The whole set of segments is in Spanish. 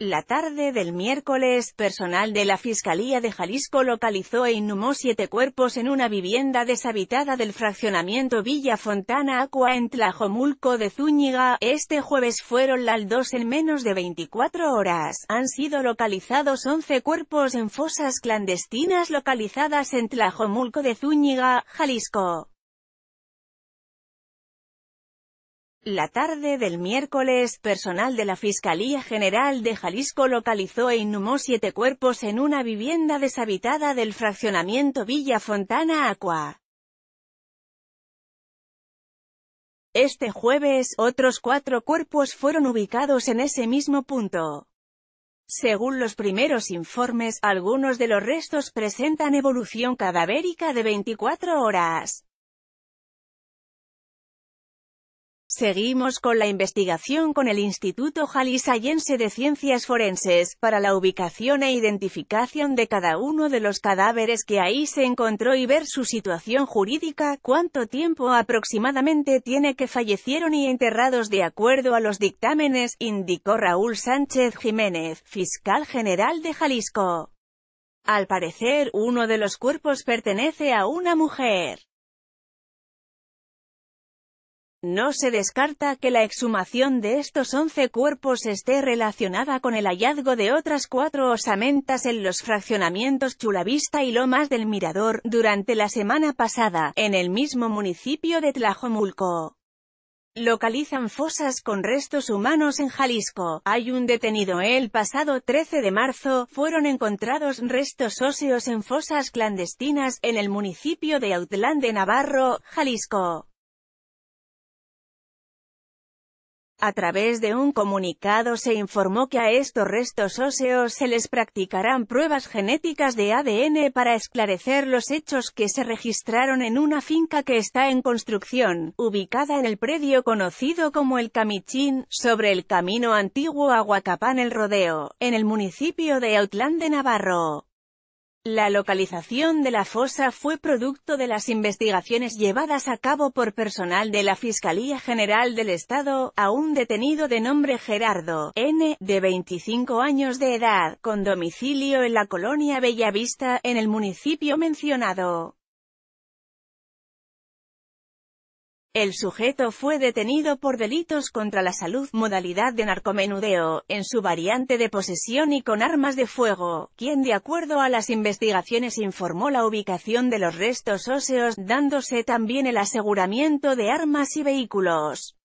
La tarde del miércoles, personal de la Fiscalía de Jalisco localizó e inhumó siete cuerpos en una vivienda deshabitada del fraccionamiento Villa Fontana Aqua en Tlajomulco de Zúñiga. Este jueves fueron las dos en menos de 24 horas. Han sido localizados 11 cuerpos en fosas clandestinas localizadas en Tlajomulco de Zúñiga, Jalisco. La tarde del miércoles, personal de la Fiscalía General de Jalisco localizó e inhumó siete cuerpos en una vivienda deshabitada del fraccionamiento Villa Fontana Aqua. Este jueves, otros cuatro cuerpos fueron ubicados en ese mismo punto. Según los primeros informes, algunos de los restos presentan evolución cadavérica de 24 horas. Seguimos con la investigación con el Instituto Jalisayense de Ciencias Forenses, para la ubicación e identificación de cada uno de los cadáveres que ahí se encontró y ver su situación jurídica, cuánto tiempo aproximadamente tiene que fallecieron y enterrados de acuerdo a los dictámenes, indicó Raúl Sánchez Jiménez, fiscal general de Jalisco. Al parecer, uno de los cuerpos pertenece a una mujer. No se descarta que la exhumación de estos once cuerpos esté relacionada con el hallazgo de otras cuatro osamentas en los fraccionamientos Chulavista y Lomas del Mirador, durante la semana pasada, en el mismo municipio de Tlajomulco. Localizan fosas con restos humanos en Jalisco. Hay un detenido el pasado 13 de marzo, fueron encontrados restos óseos en fosas clandestinas, en el municipio de Autlán de Navarro, Jalisco. A través de un comunicado se informó que a estos restos óseos se les practicarán pruebas genéticas de ADN para esclarecer los hechos que se registraron en una finca que está en construcción, ubicada en el predio conocido como El Camichín, sobre el camino antiguo a Huacapán El Rodeo, en el municipio de Autlán de Navarro. La localización de la fosa fue producto de las investigaciones llevadas a cabo por personal de la Fiscalía General del Estado, a un detenido de nombre Gerardo N., de 25 años de edad, con domicilio en la colonia Bellavista, en el municipio mencionado. El sujeto fue detenido por delitos contra la salud, modalidad de narcomenudeo, en su variante de posesión y con armas de fuego, quien de acuerdo a las investigaciones informó la ubicación de los restos óseos, dándose también el aseguramiento de armas y vehículos.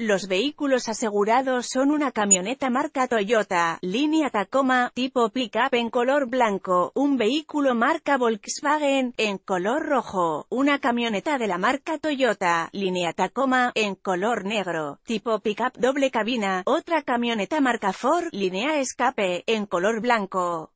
Los vehículos asegurados son una camioneta marca Toyota, línea Tacoma, tipo Pickup en color blanco, un vehículo marca Volkswagen, en color rojo, una camioneta de la marca Toyota, línea Tacoma, en color negro, tipo Pickup doble cabina, otra camioneta marca Ford, línea escape, en color blanco.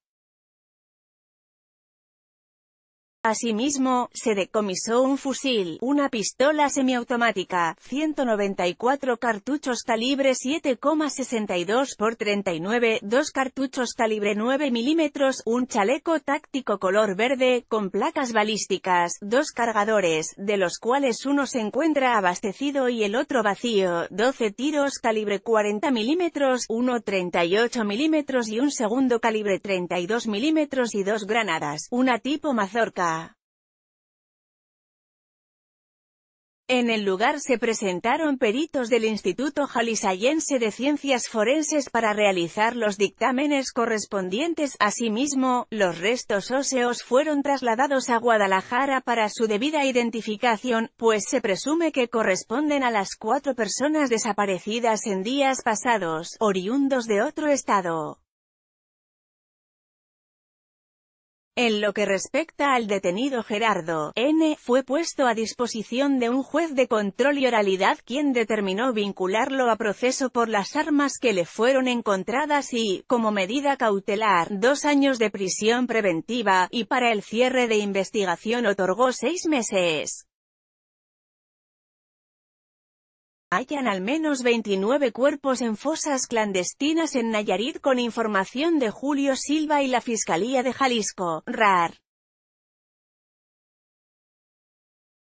Asimismo, se decomisó un fusil, una pistola semiautomática, 194 cartuchos calibre 7,62 x 39, dos cartuchos calibre 9 milímetros, un chaleco táctico color verde, con placas balísticas, dos cargadores, de los cuales uno se encuentra abastecido y el otro vacío, 12 tiros calibre 40 milímetros, uno 38 milímetros y un segundo calibre 32 milímetros y dos granadas, una tipo mazorca, En el lugar se presentaron peritos del Instituto Jalisayense de Ciencias Forenses para realizar los dictámenes correspondientes. Asimismo, los restos óseos fueron trasladados a Guadalajara para su debida identificación, pues se presume que corresponden a las cuatro personas desaparecidas en días pasados, oriundos de otro estado. En lo que respecta al detenido Gerardo, N., fue puesto a disposición de un juez de control y oralidad quien determinó vincularlo a proceso por las armas que le fueron encontradas y, como medida cautelar, dos años de prisión preventiva, y para el cierre de investigación otorgó seis meses. Hayan al menos 29 cuerpos en fosas clandestinas en Nayarit con información de Julio Silva y la Fiscalía de Jalisco, RAR.